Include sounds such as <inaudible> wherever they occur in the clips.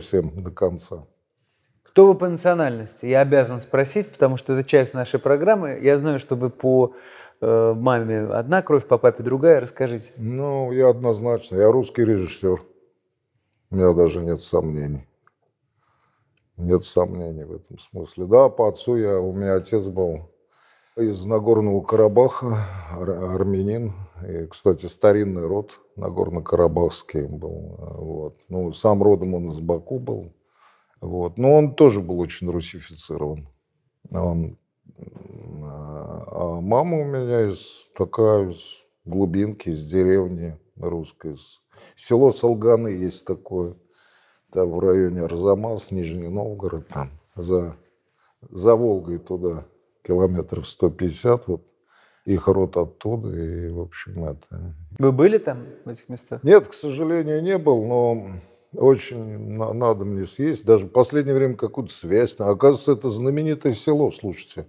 всем до конца. Кто вы по национальности? Я обязан спросить, потому что это часть нашей программы. Я знаю, что вы по э, маме одна кровь, по папе другая. Расскажите. Ну, я однозначно. Я русский режиссер. У меня даже нет сомнений. Нет сомнений в этом смысле. Да, по отцу я, у меня отец был из Нагорного Карабаха, армянин. И, кстати, старинный род Нагорно-Карабахский был. Э, вот. Ну, сам родом он из Баку был. Вот. Но он тоже был очень русифицирован. Он... А, а мама у меня из такая из глубинки, из деревни русской. Из... Село Салганы есть такое. Там в районе Арзамас, Нижний Новгород, там за, за Волгой туда километров 150, вот их рот оттуда, и, в общем, это... Вы были там, в этих местах? Нет, к сожалению, не был, но очень надо мне съесть. Даже в последнее время какую-то связь. А, оказывается, это знаменитое село, слушайте.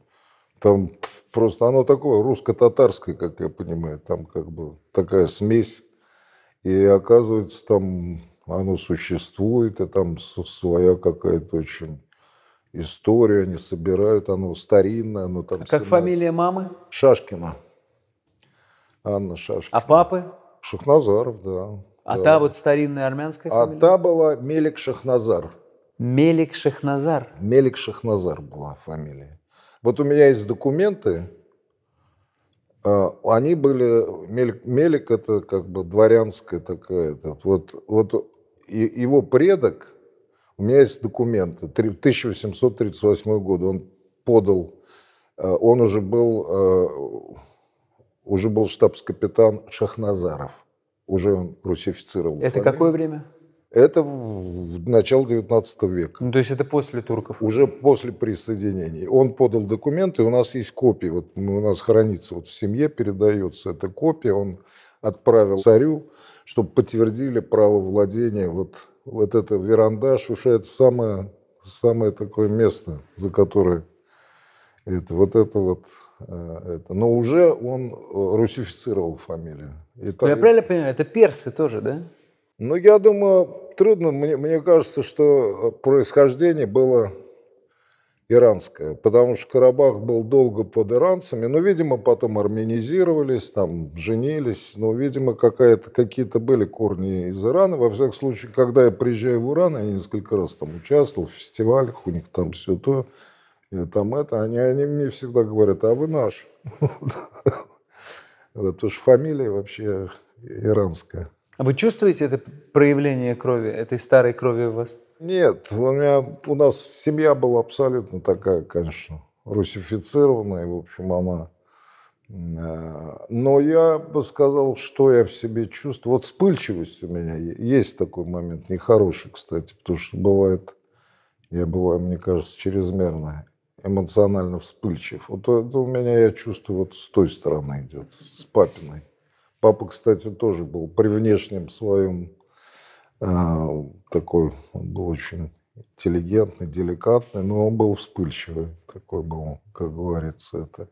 Там просто оно такое русско-татарское, как я понимаю. Там как бы такая смесь. И оказывается, там оно существует, и там своя какая-то очень историю, они собирают, оно старинное. Оно там а 17... как фамилия мамы? Шашкина. Анна Шашкина. А папы? Шахназаров, да. А да. та вот старинная армянская а фамилия? А та была Мелик Шахназар. Мелик Шахназар? Мелик Шахназар была фамилия. Вот у меня есть документы, а, они были, Мелик, Мелик это как бы дворянская такая, вот, вот его предок у меня есть документы. 1838 года он подал, э, он уже был, э, уже был штабс-капитан Шахназаров. Уже он русифицировал. Это фамилию. какое время? Это в начало 19 века. Ну, то есть это после турков? Уже после присоединения. Он подал документы, у нас есть копии. Вот у нас хранится вот в семье, передается эта копия. Он отправил царю, чтобы подтвердили право владения вот вот эта веранда это самое, самое такое место, за которое это вот это вот э, это. Но уже он э, русифицировал фамилию. И ну, та, я правильно понимаю, это персы тоже, да? Ну, я думаю, трудно. Мне, мне кажется, что э, происхождение было иранская, потому что Карабах был долго под иранцами, но, видимо, потом арменизировались, там, женились, но, видимо, какие-то были корни из Ирана. Во всяком случае, когда я приезжаю в Иран, я несколько раз там участвовал в фестивалях, у них там все то, и э, там это, они, они мне всегда говорят, а вы наш. <laughs> Потому что фамилия вообще иранская. А вы чувствуете это проявление крови, этой старой крови у вас? Нет, у, меня, у нас семья была абсолютно такая, конечно, русифицированная, в общем, она... Э, но я бы сказал, что я в себе чувствую. Вот вспыльчивость у меня есть такой момент, нехороший, кстати, потому что бывает, я бываю, мне кажется, чрезмерно эмоционально вспыльчив. Вот это у меня, я чувствую, вот с той стороны идет, с папиной. Папа, кстати, тоже был при внешнем своем а, такой, он был очень интеллигентный, деликатный, но он был вспыльчивый, такой был, как говорится, это.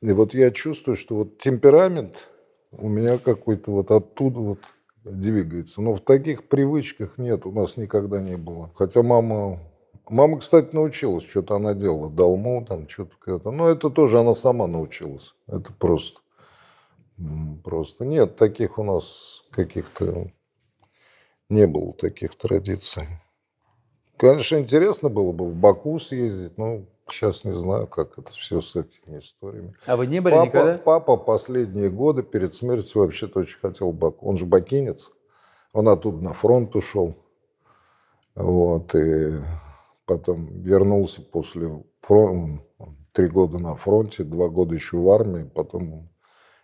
И вот я чувствую, что вот темперамент у меня какой-то вот оттуда вот двигается. Но в таких привычках нет, у нас никогда не было. Хотя мама Мама, кстати, научилась, что-то она делала, долму там, что-то какое-то. Но это тоже она сама научилась. Это просто. Просто нет таких у нас каких-то не было таких традиций. Конечно, интересно было бы в Баку съездить, но сейчас не знаю, как это все с этими историями. А вы не были папа, никогда? Папа последние годы перед смертью вообще-то очень хотел Баку. Он же бакинец. Он оттуда на фронт ушел. Вот, и потом вернулся после фронта, три года на фронте, два года еще в армии, потом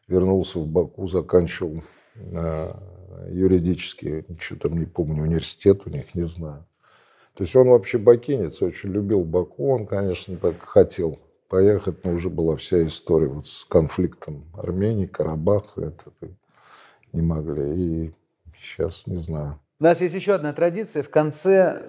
вернулся в Баку, заканчивал э, юридический, ничего там не помню, университет у них, не знаю. То есть он вообще бакинец, очень любил Баку, он, конечно, так хотел поехать, но уже была вся история вот с конфликтом Армении, Карабах, это не могли. И сейчас не знаю. У нас есть еще одна традиция. В конце